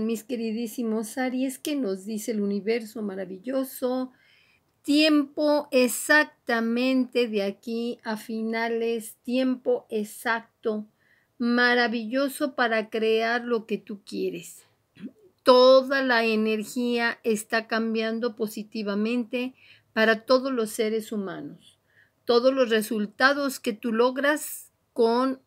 mis queridísimos Aries? que nos dice el universo maravilloso? Tiempo exactamente de aquí a finales, tiempo exacto, maravilloso para crear lo que tú quieres. Toda la energía está cambiando positivamente para todos los seres humanos. Todos los resultados que tú logras con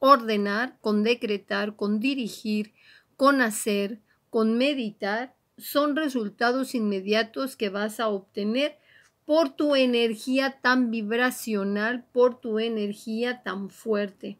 ordenar, con decretar, con dirigir, con hacer, con meditar, son resultados inmediatos que vas a obtener por tu energía tan vibracional, por tu energía tan fuerte.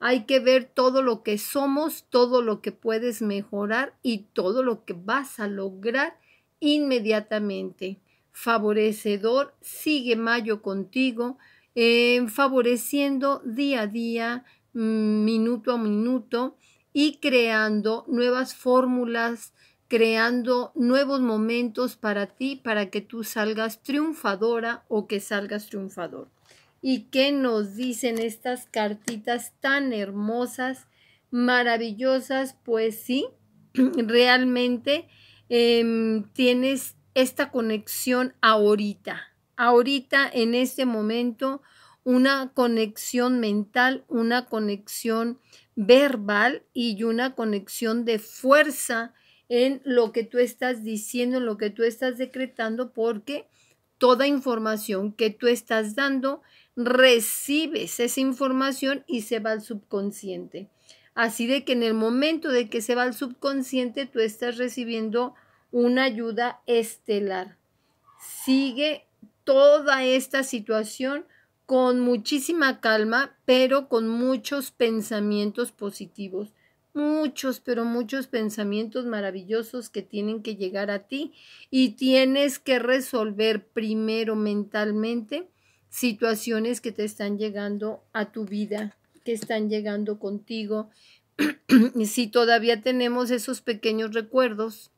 Hay que ver todo lo que somos, todo lo que puedes mejorar y todo lo que vas a lograr inmediatamente. Favorecedor, sigue Mayo contigo, eh, favoreciendo día a día, mm, minuto a minuto, y creando nuevas fórmulas, creando nuevos momentos para ti, para que tú salgas triunfadora o que salgas triunfador. ¿Y qué nos dicen estas cartitas tan hermosas, maravillosas? Pues sí, realmente em, tienes esta conexión ahorita, ahorita en este momento, una conexión mental, una conexión verbal y una conexión de fuerza en lo que tú estás diciendo, en lo que tú estás decretando, porque toda información que tú estás dando, recibes esa información y se va al subconsciente. Así de que en el momento de que se va al subconsciente, tú estás recibiendo una ayuda estelar. Sigue toda esta situación con muchísima calma, pero con muchos pensamientos positivos, muchos, pero muchos pensamientos maravillosos que tienen que llegar a ti y tienes que resolver primero mentalmente situaciones que te están llegando a tu vida, que están llegando contigo. si todavía tenemos esos pequeños recuerdos,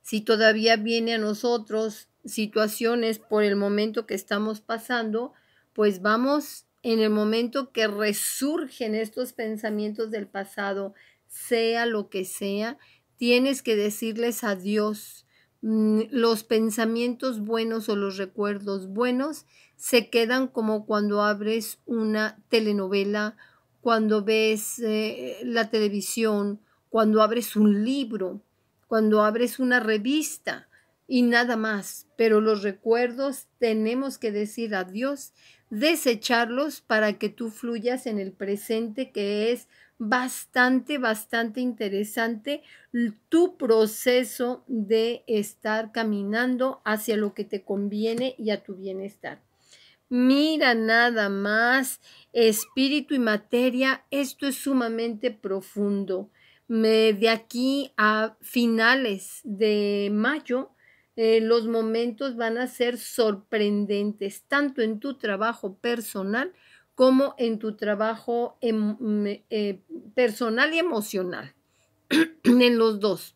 si todavía viene a nosotros situaciones por el momento que estamos pasando, pues vamos en el momento que resurgen estos pensamientos del pasado, sea lo que sea, tienes que decirles adiós mm, los pensamientos buenos o los recuerdos buenos se quedan como cuando abres una telenovela, cuando ves eh, la televisión, cuando abres un libro, cuando abres una revista y nada más, pero los recuerdos tenemos que decir adiós, desecharlos para que tú fluyas en el presente que es bastante, bastante interesante tu proceso de estar caminando hacia lo que te conviene y a tu bienestar. Mira nada más, espíritu y materia, esto es sumamente profundo. Me, de aquí a finales de mayo eh, los momentos van a ser sorprendentes, tanto en tu trabajo personal como en tu trabajo em, mm, eh, eh, personal y emocional, en los dos.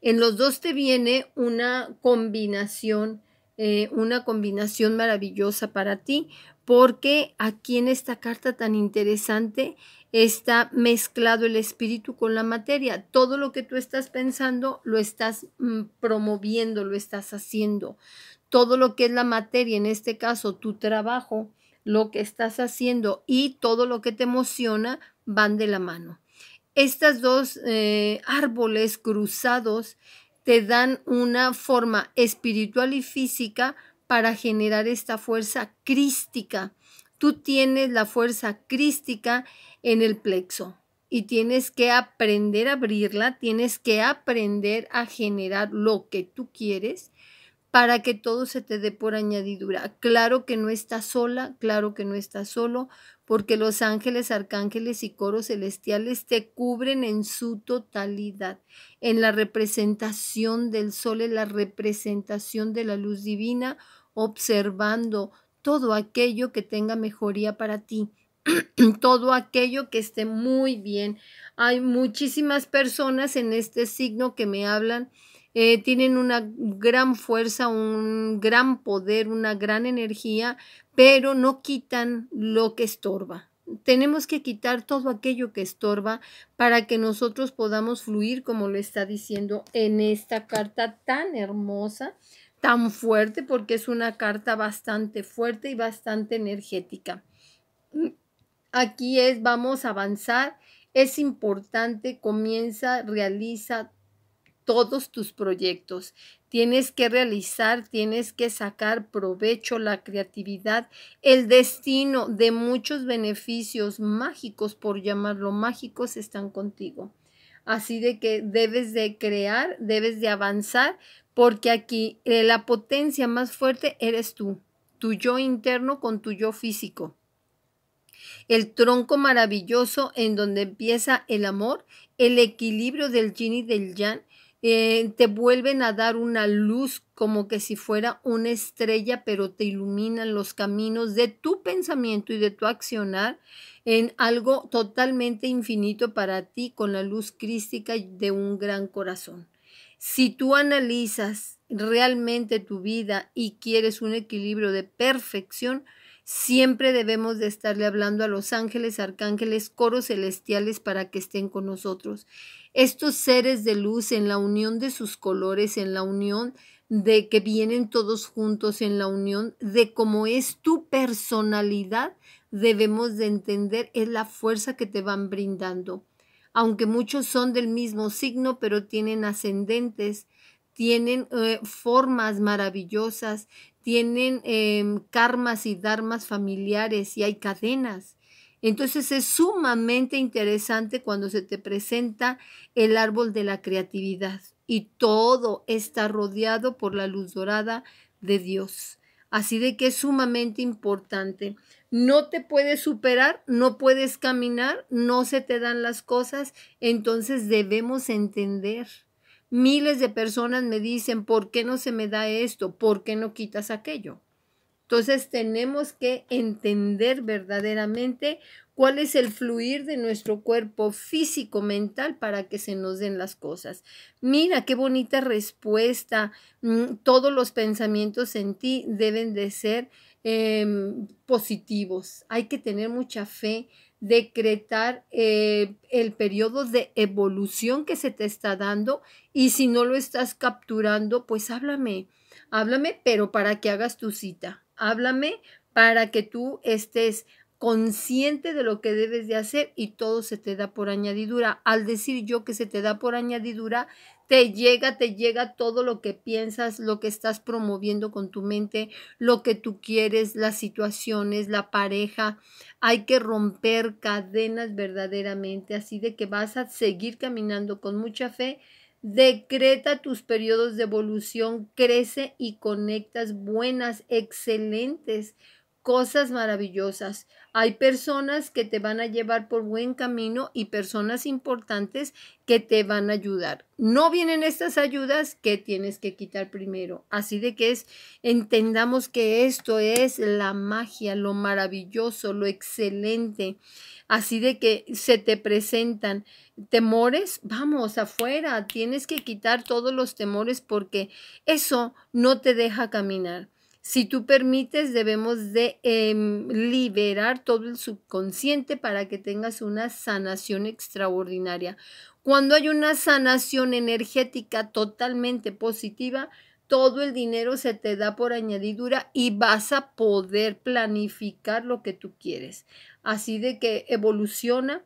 En los dos te viene una combinación, una combinación maravillosa para ti, porque aquí en esta carta tan interesante está mezclado el espíritu con la materia. Todo lo que tú estás pensando lo estás mm, promoviendo, lo estás haciendo. Todo lo que es la materia, en este caso tu trabajo, lo que estás haciendo y todo lo que te emociona van de la mano. Estos dos eh, árboles cruzados te dan una forma espiritual y física para generar esta fuerza crística Tú tienes la fuerza crística en el plexo y tienes que aprender a abrirla, tienes que aprender a generar lo que tú quieres para que todo se te dé por añadidura. Claro que no estás sola, claro que no estás solo, porque los ángeles, arcángeles y coros celestiales te cubren en su totalidad, en la representación del sol, en la representación de la luz divina, observando, todo aquello que tenga mejoría para ti, todo aquello que esté muy bien. Hay muchísimas personas en este signo que me hablan, eh, tienen una gran fuerza, un gran poder, una gran energía, pero no quitan lo que estorba. Tenemos que quitar todo aquello que estorba para que nosotros podamos fluir como lo está diciendo en esta carta tan hermosa tan fuerte porque es una carta bastante fuerte y bastante energética. Aquí es vamos a avanzar, es importante, comienza, realiza todos tus proyectos. Tienes que realizar, tienes que sacar provecho, la creatividad, el destino de muchos beneficios mágicos, por llamarlo mágicos, están contigo. Así de que debes de crear, debes de avanzar porque aquí eh, la potencia más fuerte eres tú, tu yo interno con tu yo físico. El tronco maravilloso en donde empieza el amor, el equilibrio del yin y del yang, eh, te vuelven a dar una luz como que si fuera una estrella, pero te iluminan los caminos de tu pensamiento y de tu accionar en algo totalmente infinito para ti con la luz crística de un gran corazón. Si tú analizas realmente tu vida y quieres un equilibrio de perfección, siempre debemos de estarle hablando a los ángeles, arcángeles, coros celestiales para que estén con nosotros. Estos seres de luz en la unión de sus colores, en la unión de que vienen todos juntos, en la unión de cómo es tu personalidad, debemos de entender es la fuerza que te van brindando aunque muchos son del mismo signo, pero tienen ascendentes, tienen eh, formas maravillosas, tienen em, karmas y dharmas familiares y hay cadenas. Entonces es sumamente interesante cuando se te presenta el árbol de la creatividad y todo está rodeado por la luz dorada de Dios. Así de que es sumamente importante. No te puedes superar, no puedes caminar, no se te dan las cosas, entonces debemos entender. Miles de personas me dicen, ¿por qué no se me da esto? ¿Por qué no quitas aquello? Entonces tenemos que entender verdaderamente cuál es el fluir de nuestro cuerpo físico, mental, para que se nos den las cosas. Mira, qué bonita respuesta. Mm, todos los pensamientos en ti deben de ser em, positivos. Hay que tener mucha fe, decretar eh, el periodo de evolución que se te está dando y si no lo estás capturando, pues háblame, háblame, pero para que hagas tu cita háblame para que tú estés consciente de lo que debes de hacer y todo se te da por añadidura. Al decir yo que se te da por añadidura, te llega, te llega todo lo que piensas, lo que estás promoviendo con tu mente, lo que tú quieres, las situaciones, la pareja. Hay que romper cadenas verdaderamente, así de que vas a seguir caminando con mucha fe Decreta tus periodos de evolución, crece y conectas buenas, excelentes cosas maravillosas. Hay personas que te van a llevar por buen camino y personas importantes que te van a ayudar. No vienen estas ayudas que tienes que quitar primero. Así de que es, entendamos que esto es la magia, lo maravilloso, lo excelente. Así de que se te presentan temores, vamos afuera, tienes que quitar todos los temores porque eso no te deja caminar. Si tú permites, debemos de em, liberar todo el subconsciente para que tengas una sanación extraordinaria. Cuando hay una sanación energética totalmente positiva, todo el dinero se te da por añadidura y vas a poder planificar lo que tú quieres. Así de que evoluciona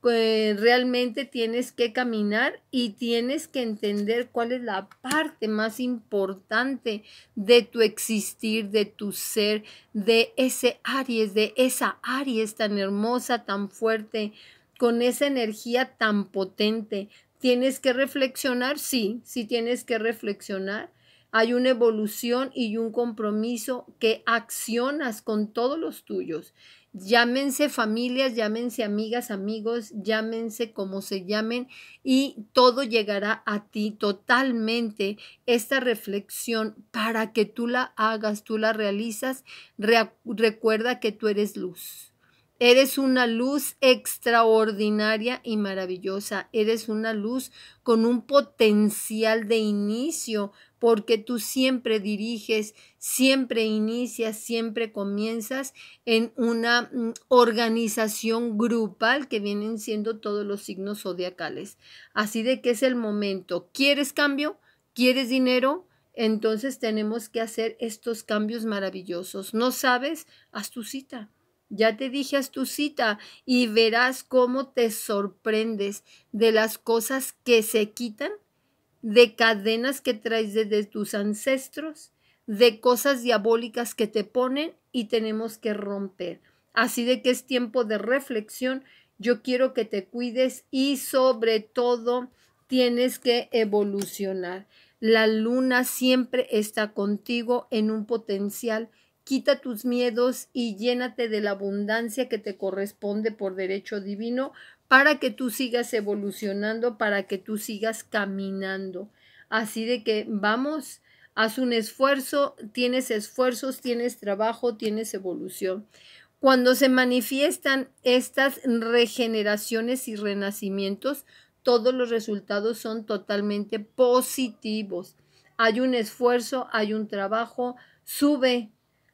pues, realmente tienes que caminar y tienes que entender cuál es la parte más importante de tu existir, de tu ser, de ese Aries, de esa Aries tan hermosa, tan fuerte, con esa energía tan potente. ¿Tienes que reflexionar? Sí, sí tienes que reflexionar hay una evolución y un compromiso que accionas con todos los tuyos llámense familias, llámense amigas, amigos, llámense como se llamen y todo llegará a ti totalmente esta reflexión para que tú la hagas, tú la realizas. recuerda que tú eres luz. Eres una luz extraordinaria y maravillosa. Eres una luz con un potencial de inicio porque tú siempre diriges, siempre inicias, siempre comienzas en una mm, organización grupal que vienen siendo todos los signos zodiacales. Así de que es el momento. ¿Quieres cambio? ¿Quieres dinero? Entonces tenemos que hacer estos cambios maravillosos. ¿No sabes? Haz tu cita. Ya te dije, a tu cita y verás cómo te sorprendes de las cosas que se quitan, de cadenas que traes desde tus ancestros, de cosas diabólicas que te ponen y tenemos que romper. Así de que es tiempo de reflexión. Yo quiero que te cuides y sobre todo tienes que evolucionar. La luna siempre está contigo en un potencial quita tus miedos y llénate de la abundancia que te corresponde por derecho divino para que tú sigas evolucionando, para que tú sigas caminando. Así de que vamos, haz un esfuerzo, tienes esfuerzos, tienes trabajo, tienes evolución. Cuando se manifiestan estas regeneraciones y renacimientos, todos los resultados son totalmente positivos. Hay un esfuerzo, hay un trabajo, sube,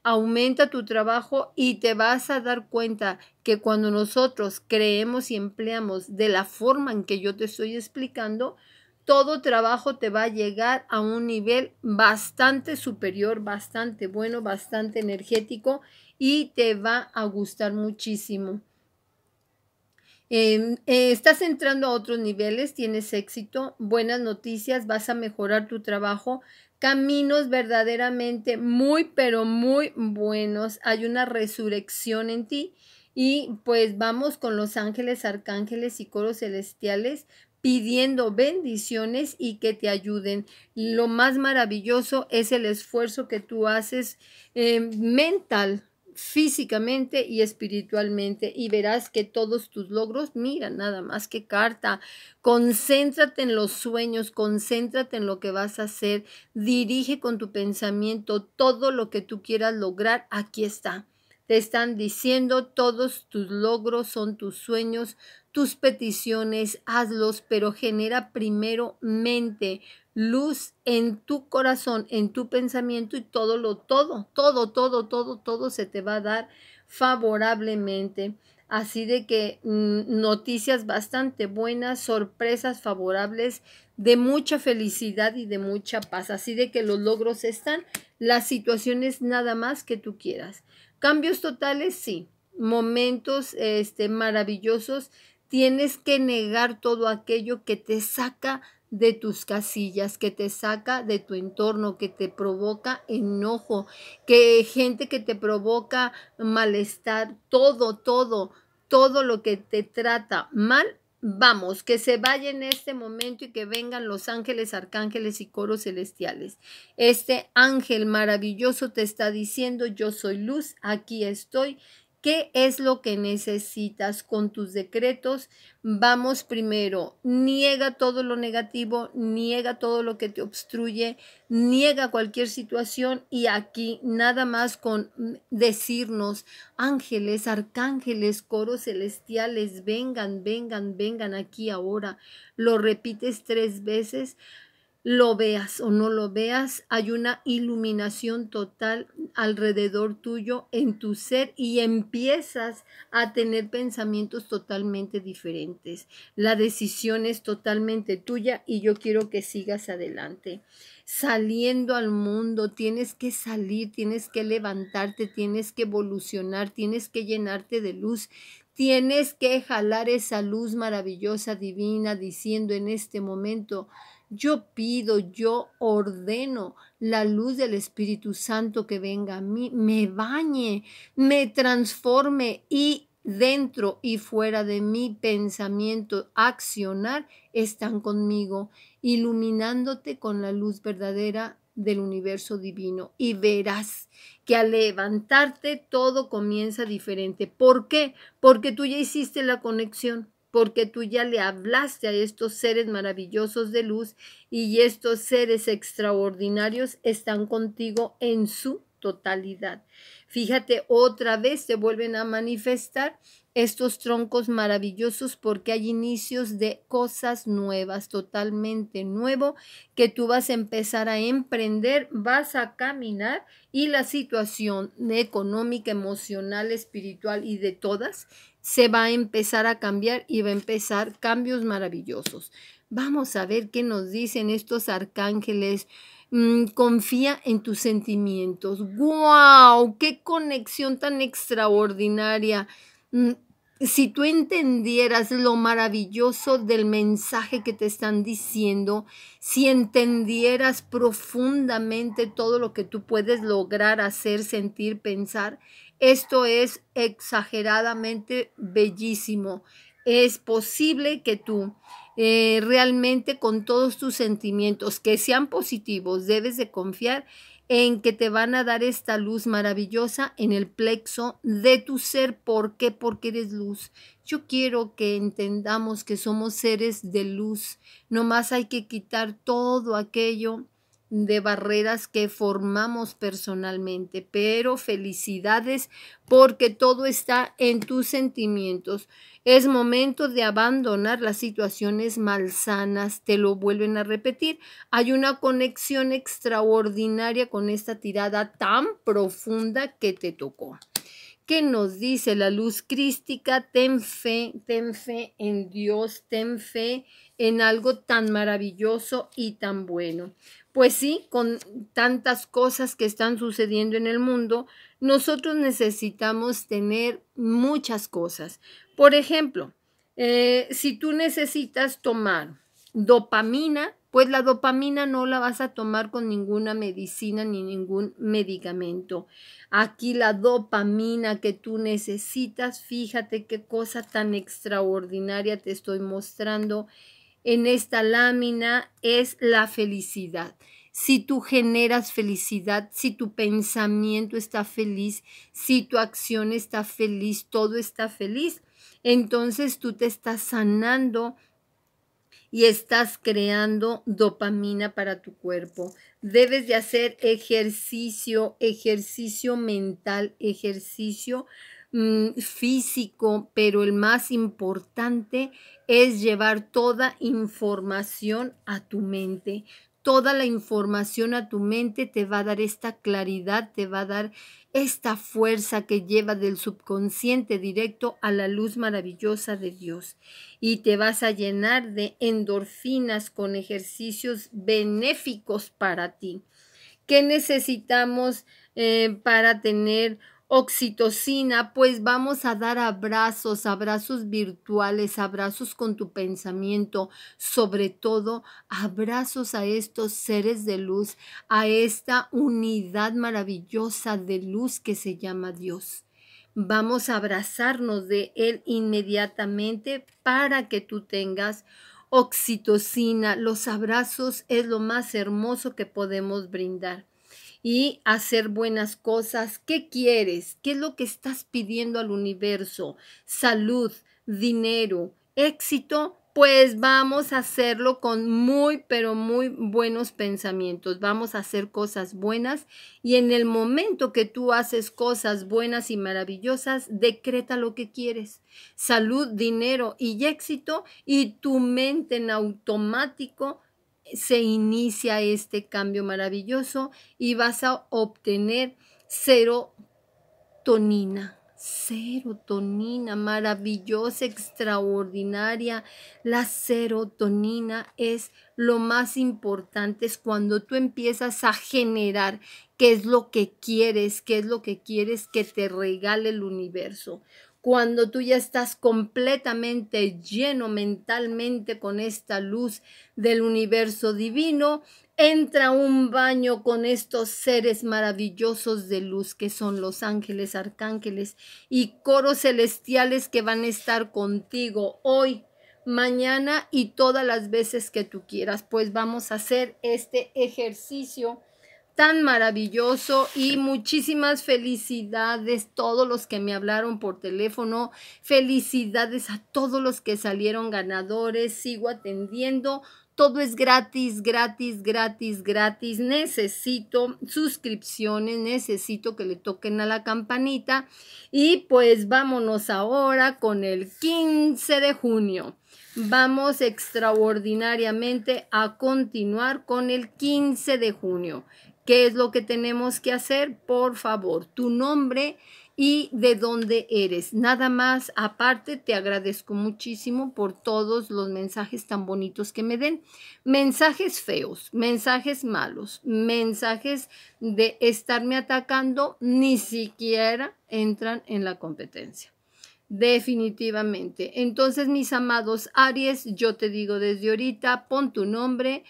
aumenta tu trabajo y te vas a dar cuenta que cuando nosotros creemos y empleamos de la forma en que yo te estoy explicando, todo trabajo te va a llegar a un nivel bastante superior, bastante bueno, bastante energético y te va a gustar muchísimo. Em, eh, estás entrando a otros niveles, tienes éxito, buenas noticias, vas a mejorar tu trabajo, caminos verdaderamente muy, pero muy buenos. Hay una resurrección en ti. Y pues vamos con los ángeles, arcángeles y coros celestiales pidiendo bendiciones y que te ayuden. Lo más maravilloso es el esfuerzo que tú haces eh, mental físicamente y espiritualmente y verás que todos tus logros, mira, nada más que carta, concéntrate en los sueños, concéntrate en lo que vas a hacer, dirige con tu pensamiento todo lo que tú quieras lograr, aquí está. Te están diciendo todos tus logros son tus sueños, tus peticiones, hazlos, pero genera primero mente, luz en tu corazón, en tu pensamiento y todo lo, todo, todo, todo, todo, todo se te va a dar favorablemente. Así de que mm, noticias bastante buenas, sorpresas favorables, de mucha felicidad y de mucha paz. Así de que los logros están, las situaciones nada más que tú quieras. Cambios totales, sí. Momentos este, maravillosos. Tienes que negar todo aquello que te saca de tus casillas, que te saca de tu entorno, que te provoca enojo, que gente que te provoca malestar, todo, todo, todo lo que te trata mal Vamos, que se vaya en este momento y que vengan los ángeles, arcángeles y coros celestiales. Este ángel maravilloso te está diciendo, yo soy luz, aquí estoy, ¿Qué es lo que necesitas con tus decretos? Vamos primero, niega todo lo negativo, niega todo lo que te obstruye, niega cualquier situación y aquí nada más con mm, decirnos, ángeles, arcángeles, coros celestiales, vengan, vengan, vengan aquí ahora. Lo repites tres veces lo veas o no lo veas, hay una iluminación total alrededor tuyo en tu ser y empiezas a tener pensamientos totalmente diferentes. La decisión es totalmente tuya y yo quiero que sigas adelante. Saliendo al mundo, tienes que salir, tienes que levantarte, tienes que evolucionar, tienes que llenarte de luz, tienes que jalar esa luz maravillosa, divina, diciendo en este momento, yo pido, yo ordeno la luz del Espíritu Santo que venga a mí, me bañe, me transforme y dentro y fuera de mi pensamiento accionar están conmigo, iluminándote con la luz verdadera del universo divino y verás que al levantarte todo comienza diferente. ¿Por qué? Porque tú ya hiciste la conexión porque tú ya le hablaste a estos seres maravillosos de luz y estos seres extraordinarios están contigo en su totalidad. Fíjate, otra vez te vuelven a manifestar estos troncos maravillosos porque hay inicios de cosas nuevas, totalmente nuevo, que tú vas a empezar a emprender, vas a caminar y la situación económica, emocional, espiritual y de todas se va a empezar a cambiar y va a empezar cambios maravillosos. Vamos a ver qué nos dicen estos arcángeles. Mm, confía en tus sentimientos. ¡Wow! ¡Qué conexión tan extraordinaria! Mm, si tú entendieras lo maravilloso del mensaje que te están diciendo, si entendieras profundamente todo lo que tú puedes lograr hacer, sentir, pensar, esto es exageradamente bellísimo. Es posible que tú eh, realmente con todos tus sentimientos que sean positivos, debes de confiar en que te van a dar esta luz maravillosa en el plexo de tu ser. ¿Por qué? Porque eres luz. Yo quiero que entendamos que somos seres de luz. Nomás hay que quitar todo aquello de barreras que formamos personalmente, pero felicidades porque todo está en tus sentimientos. Es momento de abandonar las situaciones malsanas, te lo vuelven a repetir. Hay una conexión extraordinaria con esta tirada tan profunda que te tocó. ¿Qué nos dice la luz crística? Ten fe, ten fe en Dios, ten fe en algo tan maravilloso y tan bueno. Pues sí, con tantas cosas que están sucediendo en el mundo, nosotros necesitamos tener muchas cosas. Por ejemplo, eh, si tú necesitas tomar dopamina, pues la dopamina no la vas a tomar con ninguna medicina ni ningún medicamento. Aquí la dopamina que tú necesitas, fíjate qué cosa tan extraordinaria te estoy mostrando en esta lámina es la felicidad. Si tú generas felicidad, si tu pensamiento está feliz, si tu acción está feliz, todo está feliz, entonces tú te estás sanando y estás creando dopamina para tu cuerpo. Debes de hacer ejercicio, ejercicio mental, ejercicio Mm, físico, pero el más importante es llevar toda información a tu mente. Toda la información a tu mente te va a dar esta claridad, te va a dar esta fuerza que lleva del subconsciente directo a la luz maravillosa de Dios. Y te vas a llenar de endorfinas con ejercicios benéficos para ti. ¿Qué necesitamos eh, para tener oxitocina, pues vamos a dar abrazos, abrazos virtuales, abrazos con tu pensamiento, sobre todo abrazos a estos seres de luz, a esta unidad maravillosa de luz que se llama Dios. Vamos a abrazarnos de Él inmediatamente para que tú tengas oxitocina. Los abrazos es lo más hermoso que podemos brindar y hacer buenas cosas. ¿Qué quieres? ¿Qué es lo que estás pidiendo al universo? Salud, dinero, éxito. Pues vamos a hacerlo con muy, pero muy buenos pensamientos. Vamos a hacer cosas buenas y en el momento que tú haces cosas buenas y maravillosas, decreta lo que quieres. Salud, dinero y éxito y tu mente en automático se inicia este cambio maravilloso y vas a obtener serotonina. Serotonina, maravillosa, extraordinaria. La serotonina es lo más importante, es cuando tú empiezas a generar qué es lo que quieres, qué es lo que quieres que te regale el universo cuando tú ya estás completamente lleno mentalmente con esta luz del universo divino, entra un baño con estos seres maravillosos de luz que son los ángeles, arcángeles y coros celestiales que van a estar contigo hoy, mañana y todas las veces que tú quieras. Pues vamos a hacer este ejercicio tan maravilloso y muchísimas felicidades todos los que me hablaron por teléfono, felicidades a todos los que salieron ganadores, sigo atendiendo, todo es gratis, gratis, gratis, gratis, necesito suscripciones, necesito que le toquen a la campanita y pues vámonos ahora con el 15 de junio. Vamos extraordinariamente a continuar con el 15 de junio. ¿Qué es lo que tenemos que hacer? Por favor, tu nombre y de dónde eres. Nada más, aparte, te agradezco muchísimo por todos los mensajes tan bonitos que me den. Mensajes feos, mensajes malos, mensajes de estarme atacando, ni siquiera entran en la competencia. Definitivamente. Entonces, mis amados Aries, yo te digo desde ahorita, pon tu nombre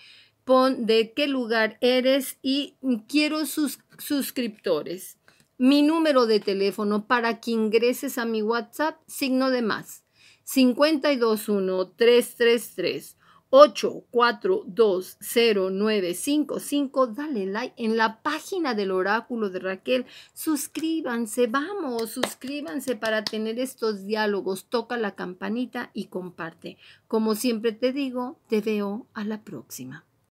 pon de qué lugar eres y quiero sus suscriptores. Mi número de teléfono para que ingreses a mi WhatsApp, signo de más, 333 8420955. Dale like en la página del oráculo de Raquel. Suscríbanse, vamos, suscríbanse para tener estos diálogos. Toca la campanita y comparte. Como siempre te digo, te veo a la próxima.